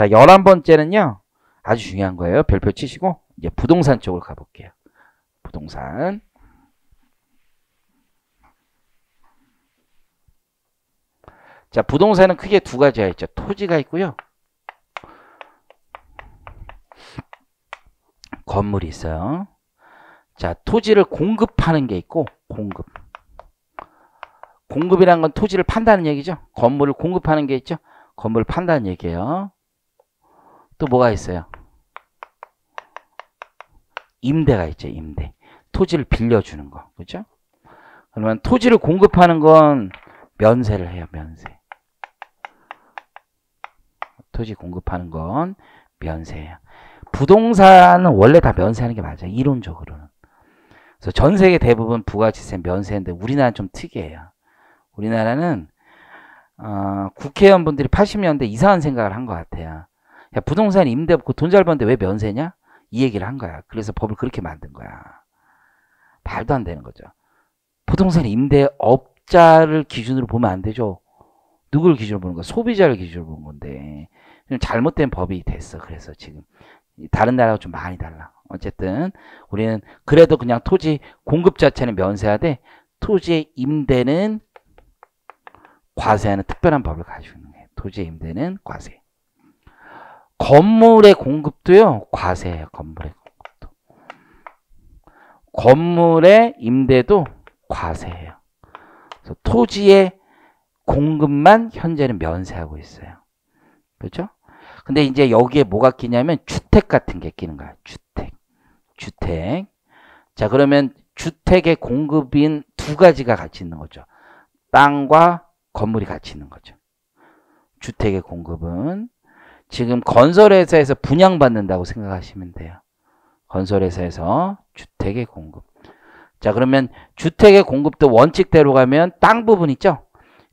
자, 열한 번째는요. 아주 중요한 거예요. 별표 치시고 이제 부동산 쪽으로 가볼게요. 부동산. 자, 부동산은 크게 두 가지가 있죠. 토지가 있고요. 건물이 있어요. 자, 토지를 공급하는 게 있고 공급. 공급이란 건 토지를 판다는 얘기죠. 건물을 공급하는 게 있죠. 건물을 판다는 얘기예요. 또 뭐가 있어요? 임대가 있죠. 임대. 토지를 빌려주는 거. 그죠? 그러면 토지를 공급하는 건 면세를 해요. 면세. 토지 공급하는 건 면세예요. 부동산은 원래 다 면세하는 게 맞아요. 이론적으로는. 그래서 전 세계 대부분 부가지세 면세인데 우리나라는 좀 특이해요. 우리나라는 어, 국회의원분들이 80년대 이상한 생각을 한 것 같아요. 야, 부동산 임대 없고 그 돈잘 버는데 왜 면세냐? 이 얘기를 한 거야. 그래서 법을 그렇게 만든 거야. 말도 안 되는 거죠. 부동산 임대업자를 기준으로 보면 안 되죠. 누굴 기준으로 보는 거야? 소비자를 기준으로 보는 건데. 잘못된 법이 됐어. 그래서 지금. 다른 나라하고 좀 많이 달라. 어쨌든 우리는 그래도 그냥 토지 공급 자체는 면세하되 토지의 임대는 과세하는 특별한 법을 가지고 있는 거예요. 토지의 임대는 과세. 건물의 공급도요. 과세예요. 건물의 공급도. 건물의 임대도 과세예요. 그래서 토지의 공급만 현재는 면세하고 있어요. 그렇죠? 근데 이제 여기에 뭐가 끼냐면 주택 같은 게 끼는 거야. 주택. 주택. 자, 그러면 주택의 공급인 두 가지가 같이 있는 거죠. 땅과 건물이 같이 있는 거죠. 주택의 공급은 지금 건설회사에서 분양받는다고 생각하시면 돼요. 건설회사에서 주택의 공급. 자 그러면 주택의 공급도 원칙대로 가면 땅 부분 있죠?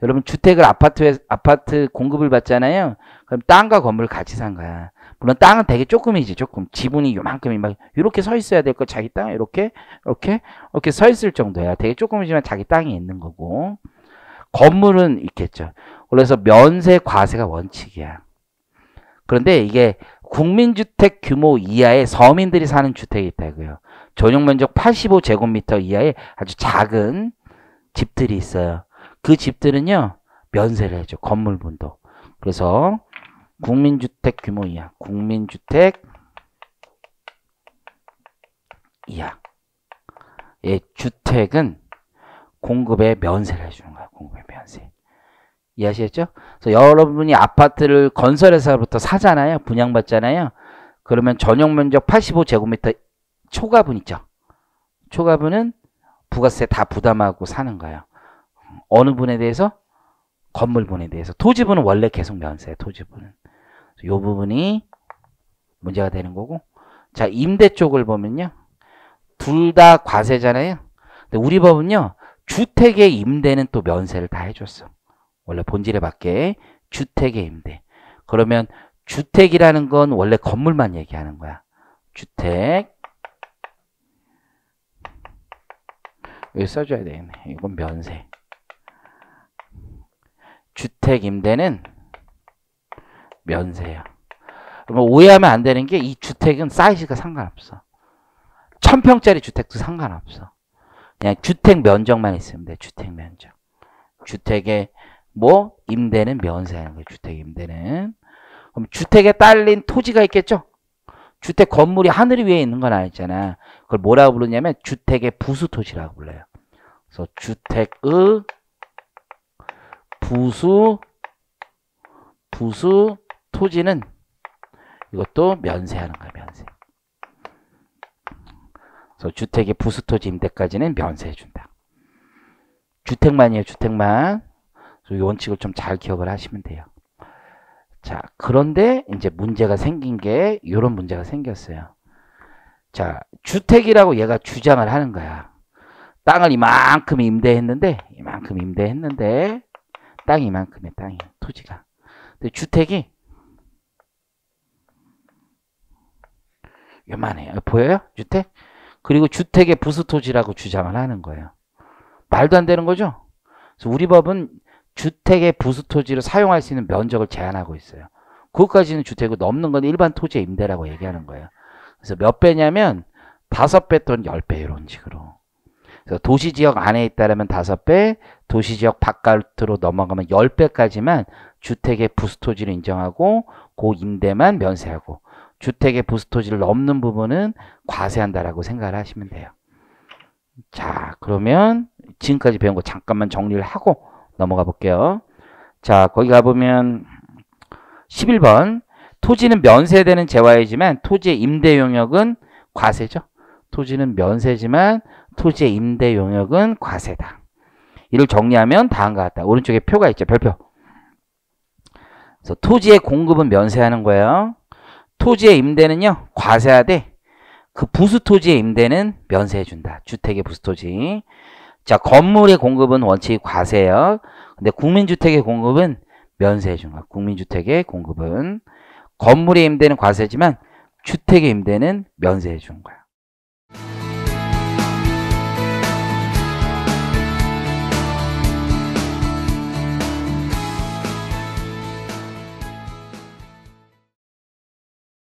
여러분 주택을 아파트에, 아파트 공급을 받잖아요. 그럼 땅과 건물을 같이 산 거야. 물론 땅은 되게 조금이지 조금 지분이 요만큼이 막 이렇게 서 있어야 될 거 자기 땅 이렇게 이렇게 이렇게 서 있을 정도야. 되게 조금이지만 자기 땅이 있는 거고 건물은 있겠죠. 그래서 면세 과세가 원칙이야. 그런데 이게 국민주택 규모 이하의 서민들이 사는 주택이 있다고요. 전용 면적 85제곱미터 이하의 아주 작은 집들이 있어요. 그 집들은요. 면세를 해줘. 건물분도. 그래서 국민주택 규모 이하. 국민주택 이하. 예, 주택은 공급에 면세를 해주는 거예요. 이해하시겠죠? 그래서 여러분이 아파트를 건설회사부터 사잖아요. 분양받잖아요. 그러면 전용 면적 85제곱미터 초과분 있죠. 초과분은 부가세 다 부담하고 사는 거예요. 어느 분에 대해서? 건물분에 대해서. 토지분은 원래 계속 면세 토지분은. 이 부분이 문제가 되는 거고 자 임대 쪽을 보면요. 둘 다 과세잖아요. 근데 우리 법은요. 주택의 임대는 또 면세를 다 해줬어. 원래 본질에 맞게 주택의 임대. 그러면 주택이라는 건 원래 건물만 얘기하는 거야. 주택. 여기 써줘야 되겠네. 이건 면세. 주택 임대는 면세야. 그러면 오해하면 안 되는 게 이 주택은 사이즈가 상관없어. 천평짜리 주택도 상관없어. 그냥 주택 면적만 있으면 돼. 주택 면적. 주택의 뭐 임대는 면세하는 거예요. 주택 임대는. 그럼 주택에 딸린 토지가 있겠죠? 주택 건물이 하늘 위에 있는 건 아니잖아. 그걸 뭐라고 부르냐면 주택의 부수 토지라고 불러요. 그래서 주택의 부수 부수 토지는 이것도 면세하는 거야, 면세. 그래서 주택의 부수 토지 임대까지는 면세해 준다. 주택만이에요, 주택만. 이 원칙을 좀 잘 기억을 하시면 돼요. 자, 그런데 이제 문제가 생긴 게 이런 문제가 생겼어요. 자, 주택이라고 얘가 주장을 하는 거야. 땅을 이만큼 임대했는데, 이만큼 임대했는데, 땅이 이만큼의 땅이, 토지가. 근데 주택이 요만해요. 어, 보여요? 주택? 그리고 주택의 부수토지라고 주장을 하는 거예요. 말도 안 되는 거죠? 그래서 우리 법은 주택의 부수 토지를 사용할 수 있는 면적을 제한하고 있어요. 그것까지는 주택이 넘는 건 일반 토지의 임대라고 얘기하는 거예요. 그래서 몇 배냐면 다섯 배 또는 열 배 이런 식으로. 그래서 도시 지역 안에 있다라면 다섯 배, 도시 지역 바깥으로 넘어가면 열 배까지만 주택의 부수 토지를 인정하고그 임대만 면세하고 주택의 부수 토지를 넘는 부분은 과세한다라고 생각을 하시면 돼요. 자, 그러면 지금까지 배운 거 잠깐만 정리를 하고 넘어가 볼게요. 자, 거기 가보면 11번 토지는 면세되는 재화이지만 토지의 임대 용역은 과세죠. 토지는 면세지만 토지의 임대 용역은 과세다. 이를 정리하면 다음과 같다. 오른쪽에 표가 있죠. 별표. 그래서 토지의 공급은 면세하는 거예요. 토지의 임대는요. 과세하되 그 부수 토지의 임대는 면세해준다. 주택의 부수 토지. 자, 건물의 공급은 원칙 과세요. 예 근데 국민주택의 공급은 면세해 준 거야. 국민주택의 공급은 건물의 임대는 과세지만 주택의 임대는 면세해 준 거야.